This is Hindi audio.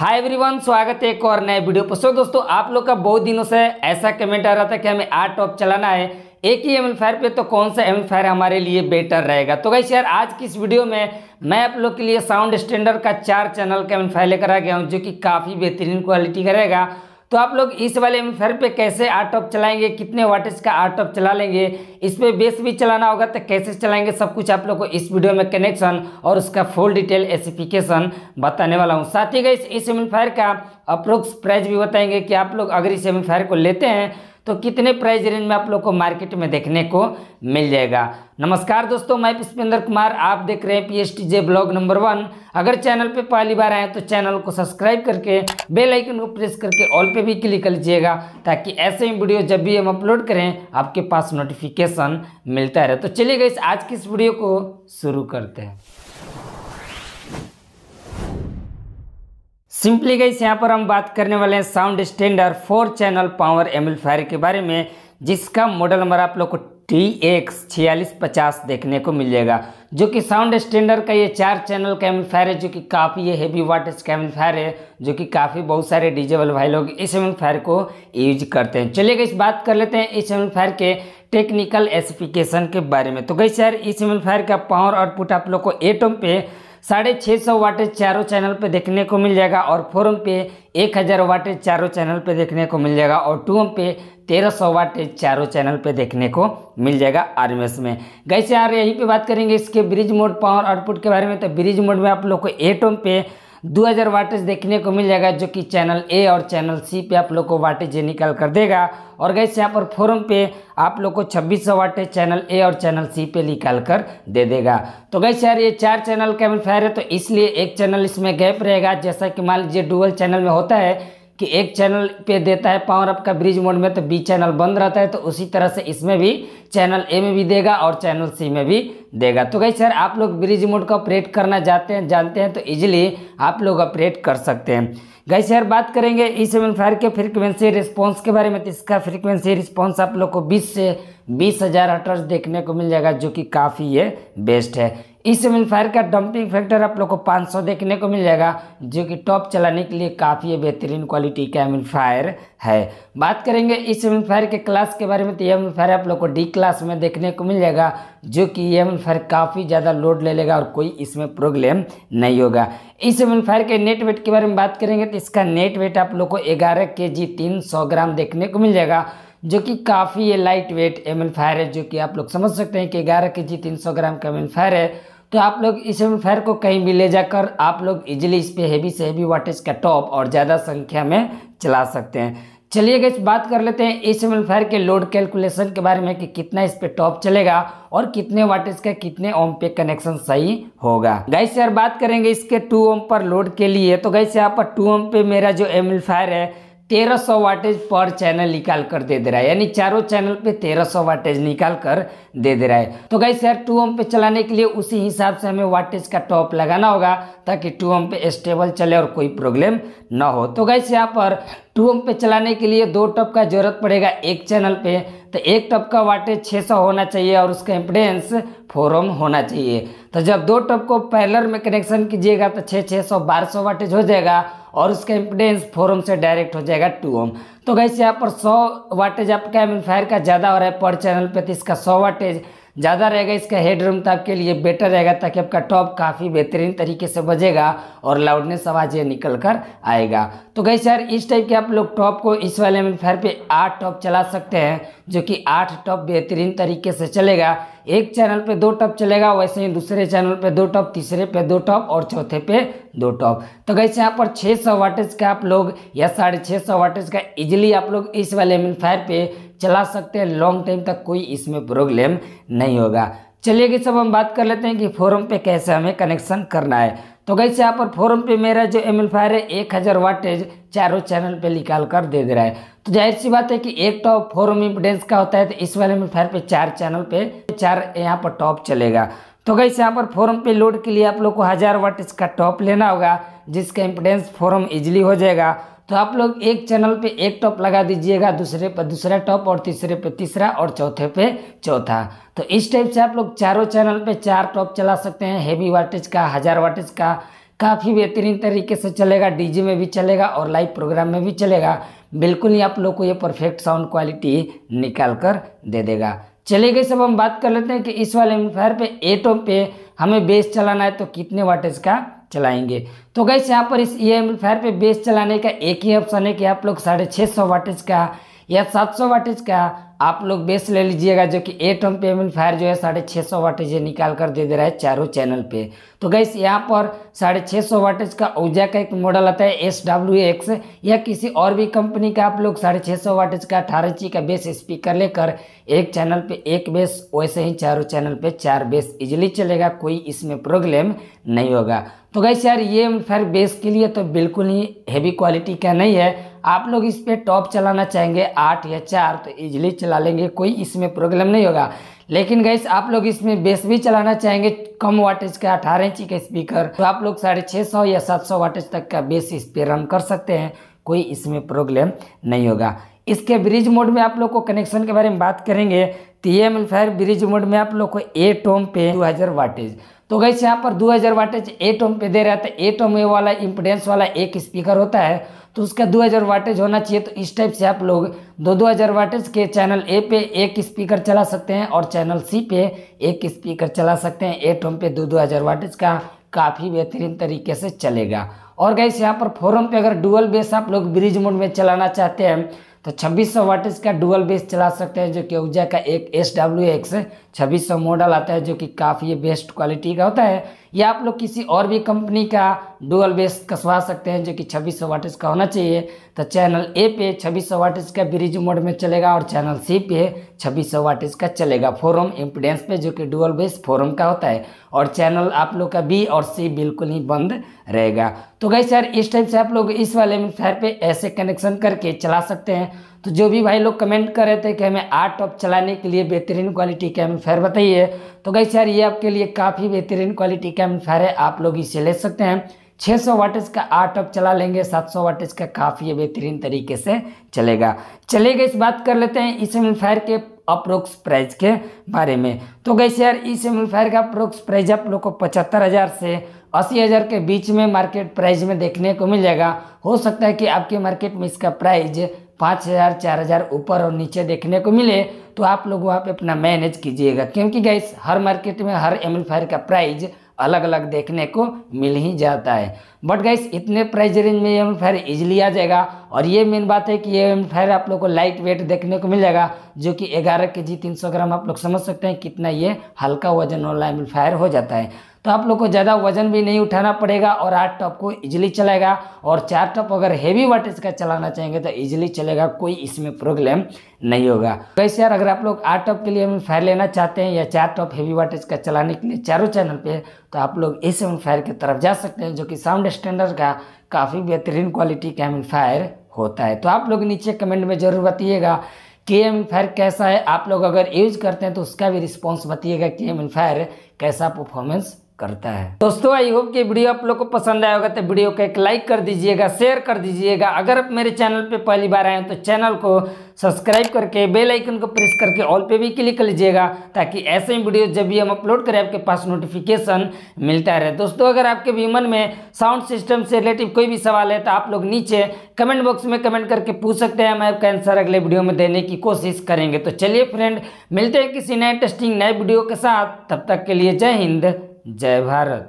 हाय एवरीवन स्वागत है एक और नए वीडियो पर सो दोस्तों आप लोग का बहुत दिनों से ऐसा कमेंट आ रहा था कि हमें आठ टॉप चलाना है एक ही एम फायर पे तो कौन सा एम फायर हमारे लिए बेटर रहेगा तो गाइस यार आज की इस वीडियो में मैं आप लोग के लिए साउंड स्टैंडर्ड का चार चैनल का एम फायर लेकर आ गया हूँ जो कि काफ़ी बेहतरीन क्वालिटी का रहेगा तो आप लोग इस वाले एम्पलीफायर पे कैसे आर्ट ऑफ चलाएंगे कितने वाटेज का आर्ट ऑफ चला लेंगे इस पर बेस भी चलाना होगा तो कैसे चलाएंगे सब कुछ आप लोग को इस वीडियो में कनेक्शन और उसका फुल डिटेल एसिफिकेशन बताने वाला हूँ साथ ही गई इस एम्पलीफायर का अप्रोक्स प्राइस भी बताएंगे कि आप लोग अगर इस एम्पलीफायर को लेते हैं तो कितने प्राइस रेंज में आप लोग को मार्केट में देखने को मिल जाएगा नमस्कार दोस्तों मैं पुष्पेंद्र कुमार आप देख रहे हैं P S T J blog number one अगर चैनल पे पहली बार आए तो चैनल को सब्सक्राइब करके बेल आइकन को प्रेस करके ऑल पे भी क्लिक कर लीजिएगा ताकि ऐसे ही वीडियो जब भी हम अपलोड करें आपके पास नोटिफिकेशन मिलता रहे तो चलिए गई आज की इस वीडियो को शुरू करते हैं सिंपली गई यहाँ पर हम बात करने वाले हैं sound standard four channel power amplifier के बारे में जिसका मॉडल नंबर आप लोग को टी एक्स छियालीस पचास देखने को मिल जाएगा जो कि साउंड स्टैंडर्ड का ये चार चैनल का एम्पलीफायर है जो कि काफ़ी ये हैवी वाटेज का एम्पलीफायर है जो कि काफ़ी बहुत सारे डीजे वाले भाई लोग इस एम्पलीफायर को यूज करते हैं चलिए गई बात कर लेते हैं इस एम्पलीफायर के टेक्निकल एसिफिकेशन के बारे में तो गई यार इस एम्पलीफायर का पावर आउटपुट आप लोग को एटम पे साढ़े छः सौ वाटेज चारों चैनल पे देखने को मिल जाएगा और फोरम पे एक हज़ार वाटेज चारों चैनल पे देखने को मिल जाएगा और एम पे तेरह सौ वाटे चारों चैनल पे देखने को मिल जाएगा आर में गैसे यार यहीं पे बात करेंगे इसके ब्रिज मोड पावर आउटपुट के बारे में तो ब्रिज मोड में आप लोग को एट ओम पे 2000 वाटेज देखने को मिल जाएगा जो कि चैनल ए और चैनल सी पे आप लोग को वाटेज ये निकाल कर देगा और गैस यहाँ पर फोरम पे आप लोग को 2600 वाटेज चैनल ए और चैनल सी पे निकाल कर दे देगा तो गैस यार ये चार चैनल का एम्पलीफायर है तो इसलिए एक चैनल इसमें गैप रहेगा जैसा कि मान लीजिए डुअल चैनल में होता है कि एक चैनल पे देता है पावर आपका ब्रिज मोड में तो बी चैनल बंद रहता है तो उसी तरह से इसमें भी चैनल ए में भी देगा और चैनल सी में भी देगा तो गई सर आप लोग ब्रिज मोड का ऑपरेट करना जाते हैं जानते हैं तो इजीली आप लोग ऑपरेट कर सकते हैं गई सर बात करेंगे ई सेवन फायर के फ्रिक्वेंसी रिस्पॉन्स के बारे में तो इसका फ्रिक्वेंसी रिस्पॉन्स आप लोग को बीस से बीस हज़ार हटर्स देखने को मिल जाएगा जो कि काफ़ी ये बेस्ट है इस e एम्पलीफायर का डंपिंग फैक्टर आप लोग को 500 देखने को मिल जाएगा जो कि टॉप चलाने के लिए काफ़ी बेहतरीन क्वालिटी का एम्पलीफायर है बात करेंगे इस e एम्पलीफायर के क्लास के बारे में तो ये e एम्पलीफायर आप लोग को डी क्लास में देखने को मिल जाएगा जो कि ये एम्पलीफायर काफ़ी ज़्यादा लोड ले लेगा और कोई इसमें प्रॉब्लम नहीं होगा इस एम्पलीफायर के नेट वेट के बारे में बात करेंगे तो इसका नेट वेट आप लोग को ग्यारह के जी तीन सौ ग्राम देखने को मिल जाएगा जो कि काफ़ी ये लाइट वेट एम्पलीफायर है जो कि आप लोग समझ सकते हैं कि ग्यारह के जी तीन सौ ग्राम का एम्पलीफायर है तो आप लोग इस फेयर को कहीं भी ले जाकर आप लोग इजीली इस पे हैवी से हैवी वाटेज का टॉप और ज़्यादा संख्या में चला सकते हैं चलिए गैस बात कर लेते हैं इस फायर के लोड कैलकुलेशन के बारे में कि कितना इस पे टॉप चलेगा और कितने वाटेज का कितने ओम पे कनेक्शन सही होगा गैस यार बात करेंगे इसके टू ओम पर लोड के लिए तो गैस यहाँ पर टू ओम पे मेरा जो एम फायर है तेरह सौ वाटेज पर चैनल निकाल कर दे दे रहा है यानी चारों चैनल पे तेरह सौ वाटेज निकाल कर दे दे रहा है तो गाई यार टू ओम पे चलाने के लिए उसी हिसाब से हमें वाटेज का टॉप लगाना होगा ताकि टू ओम पे स्टेबल चले और कोई प्रॉब्लम ना हो तो गाइस यहाँ पर टू ओम पे चलाने के लिए दो टॉप का जरूरत पड़ेगा एक चैनल पर तो एक टॉप का वाटेज छः होना चाहिए और उसका इम्पीडेंस फोर ओम होना चाहिए तो जब दो टॉप को पैलर में कनेक्शन कीजिएगा तो छः छः सौ बारह सौ वाटेज हो जाएगा और उसका इम्पिडेंस फोर ओम से डायरेक्ट हो जाएगा टू ओम तो गैस यहाँ पर सौ वाटेज आपका एम्पलीफायर का ज़्यादा हो रहा है पर चैनल पे तो इसका सौ वाटेज ज़्यादा रहेगा इसका हेड रूम तो आपके लिए बेटर रहेगा ताकि आपका टॉप काफ़ी बेहतरीन तरीके से बजेगा और लाउडनेस आवाज़ ये निकल कर आएगा तो गई सर इस टाइप के आप लोग टॉप को इस वाले एम्पलीफायर पे आठ टॉप चला सकते हैं जो कि आठ टॉप बेहतरीन तरीके से चलेगा एक चैनल पे दो टॉप चलेगा वैसे ही दूसरे चैनल पे दो टॉप तीसरे पे दो टॉप और चौथे पे दो टॉप तो कैसे यहाँ पर 600 वाटेज का आप लोग या साढ़े छः सौ वाटेज का इजीली आप लोग इस वाले फायर पर चला सकते हैं लॉन्ग टाइम तक कोई इसमें प्रॉब्लम नहीं होगा चलिए कि सब हम बात कर लेते हैं कि फोरम पे कैसे हमें कनेक्शन करना है तो कैसे यहाँ पर फोरम पे मेरा जो एम्पलीफायर है एक हज़ार वाटेज चारों चैनल पे निकाल कर दे दे रहा है तो जाहिर सी बात है कि एक टॉप फोरम इम्पिडेंस का होता है तो इस वाले एम्पलीफायर पे चार चैनल पे चार यहाँ पर टॉप चलेगा तो कैसे यहाँ पर फोरम पे लोड के लिए आप लोग को हज़ार वाटेज का टॉप लेना होगा जिसका इम्पिडेंस फोरम इजिली हो जाएगा तो आप लोग एक चैनल पे एक टॉप लगा दीजिएगा दूसरे पे दूसरा टॉप और तीसरे पे तीसरा और चौथे पे चौथा तो इस टाइप से आप लोग चारों चैनल पे चार टॉप चला सकते हैं हेवी वाटेज का हज़ार वाटेज का काफ़ी बेहतरीन तरीके से चलेगा डीजे में भी चलेगा और लाइव प्रोग्राम में भी चलेगा बिल्कुल ही आप लोग को ये परफेक्ट साउंड क्वालिटी निकाल कर दे देगा चले गए सब हम बात कर लेते हैं कि इस वाले एम्पलीफायर पे ए टॉप पे हमें बेस चलाना है तो कितने वाटेज का चलाएंगे तो गैस यहाँ पर इस ई एम्पलीफायर पर बेस चलाने का एक ही ऑप्शन है कि आप लोग साढ़े छः सौ वाटेज का या सात सौ वाटेज का आप लोग बेस ले लीजिएगा जो कि एट ओम फायर जो है साढ़े छः सौ वाटेज निकाल कर दे दे रहा है चारों चैनल पे तो गैस यहाँ पर साढ़े छः सौ वाटेज का ऊर्जा का एक मॉडल आता है एस डब्ल्यू एक्स या किसी और भी कंपनी का आप लोग साढ़े छः सौ वाटेज का अठारह इंची का बेस स्पीकर लेकर एक चैनल पे एक बेस वैसे ही चारों चैनल पे चार बेस इजिली चलेगा कोई इसमें प्रॉब्लम नहीं होगा तो गैस यार ये फायर बेस के लिए तो बिल्कुल ही हैवी क्वालिटी का नहीं है आप लोग इस पर टॉप चलाना चाहेंगे आठ या चार तो ईजिली चला लेंगे कोई इसमें प्रॉब्लम नहीं होगा लेकिन गैस आप लोग इसमें बेस भी चलाना चाहेंगे कम वाटेज का अठारह इंची का स्पीकर तो आप लोग साढ़े छः सौ या सात सौ वाटेज तक का बेस इस पर रन कर सकते हैं कोई इसमें प्रॉब्लम नहीं होगा इसके ब्रिज मोड में आप लोग को कनेक्शन के बारे में बात करेंगे तो ये एम्पलीफायर ब्रिज मोड में आप लोग को ए टोम पे 2000 वाटेज तो गई यहाँ पर 2000 वाटेज ए टोम पे दे रहा था ए टोम ए वाला इम्पोर्टेंस वाला एक स्पीकर होता है तो उसका 2000 वाटेज होना चाहिए तो इस टाइप से आप लोग दो दो हज़ार वाटेज के चैनल ए पे एक स्पीकर चला सकते हैं और चैनल सी पे एक स्पीकर चला सकते हैं ए टोम पे दो दो हज़ार वाटेज का काफ़ी बेहतरीन तरीके से चलेगा और गई यहाँ पर फोरम पे अगर डुअल बेस आप लोग ब्रिज मोड में चलाना चाहते हैं तो 2600 वाट का डुअल बेस चला सकते हैं जो कि ऊर्जा का एक एस डब्ल्यू एक्स छब्बीस सौ मॉडल आता है जो कि काफ़ी बेस्ट क्वालिटी का होता है या आप लोग किसी और भी कंपनी का डुअल बेस कसवा सकते हैं जो कि छब्बीस सौ वाटेज का होना चाहिए तो चैनल ए पे छब्बीस सौ वाटेज का ब्रिज मोड में चलेगा और चैनल सी पे छब्बीस सौ वाटेज का चलेगा फोरम इम्पिडेंस पे जो कि डुअल बेस फोरम का होता है और चैनल आप लोग का बी और सी बिल्कुल ही बंद रहेगा तो गई सर इस टाइप से आप लोग इस वाले फैर पर ऐसे कनेक्शन करके चला सकते हैं तो जो भी भाई लोग कमेंट कर रहे थे कि हमें आठ टॉप चलाने के लिए बेहतरीन क्वालिटी के एम्पफायर बताइए तो गई यार ये आपके लिए काफ़ी बेहतरीन क्वालिटी का एम्पफायर है आप लोग इसे ले सकते हैं 600 सौ वाटेज का आठ टॉप चला लेंगे 700 सौ वाटेज का काफ़ी बेहतरीन तरीके से चलेगा चलेगा इस बात कर लेते हैं इस एम्पफायर के अप्रोक्स प्राइस के बारे में तो गई यार इस एम्पलीफायर का अप्रोक्स प्राइस आप लोग को पचहत्तर हज़ार से अस्सी हज़ार के बीच में मार्केट प्राइस में देखने को मिल जाएगा हो सकता है कि आपके मार्केट में इसका प्राइस पाँच हज़ार चार हज़ार ऊपर और नीचे देखने को मिले तो आप लोग वहाँ पे अपना मैनेज कीजिएगा क्योंकि गैस हर मार्केट में हर एम्पलीफायर का प्राइस अलग अलग देखने को मिल ही जाता है बट गैस इतने प्राइस रेंज में ये एम्पलीफायर इजीली आ जाएगा और ये मेन बात है कि ये एम्पलीफायर आप लोग को लाइट वेट देखने को मिल जाएगा जो कि 11 के जी 300 ग्राम आप लोग समझ सकते हैं कितना ये हल्का वजन वाला एम्पलीफायर हो जाता है तो आप लोग को ज़्यादा वजन भी नहीं उठाना पड़ेगा और आठ टॉप को इजिली चलेगा और चार टॉप अगर हैवी वाटेज का चलाना चाहेंगे तो ईजिली चलेगा कोई इसमें प्रॉब्लम नहीं होगा तो यार अगर आप लोग आठ टॉप के लिए हम फायर लेना चाहते हैं या चार टॉप हैवी वाटेज का चलाने के लिए चारों चैनल पर तो आप लोग ए सेवन फायर की तरफ जा सकते हैं जो कि साउंड स्टैंडर्ड का काफ़ी बेहतरीन क्वालिटी का एम फायर होता है तो आप लोग नीचे कमेंट में ज़रूर बताइएगा के एम फायर कैसा है आप लोग अगर यूज करते हैं तो उसका भी रिस्पॉन्स बताइएगा के एम फायर कैसा परफॉर्मेंस करता है दोस्तों आई होप कि वीडियो आप लोग को पसंद आया होगा तो वीडियो को एक लाइक कर दीजिएगा शेयर कर दीजिएगा अगर आप मेरे चैनल पे पहली बार आए तो चैनल को सब्सक्राइब करके बेल आइकन को प्रेस करके ऑल पे भी क्लिक कर लीजिएगा ताकि ऐसे ही वीडियो जब भी हम अपलोड करें आपके पास नोटिफिकेशन मिलता रहे दोस्तों अगर आपके भी मन में साउंड सिस्टम से रिलेटिव कोई भी सवाल है तो आप लोग नीचे कमेंट बॉक्स में कमेंट करके पूछ सकते हैं हम आपका आंसर अगले वीडियो में देने की कोशिश करेंगे तो चलिए फ्रेंड मिलते हैं किसी नए इंटरेस्टिंग नए वीडियो के साथ तब तक के लिए जय हिंद जय भारत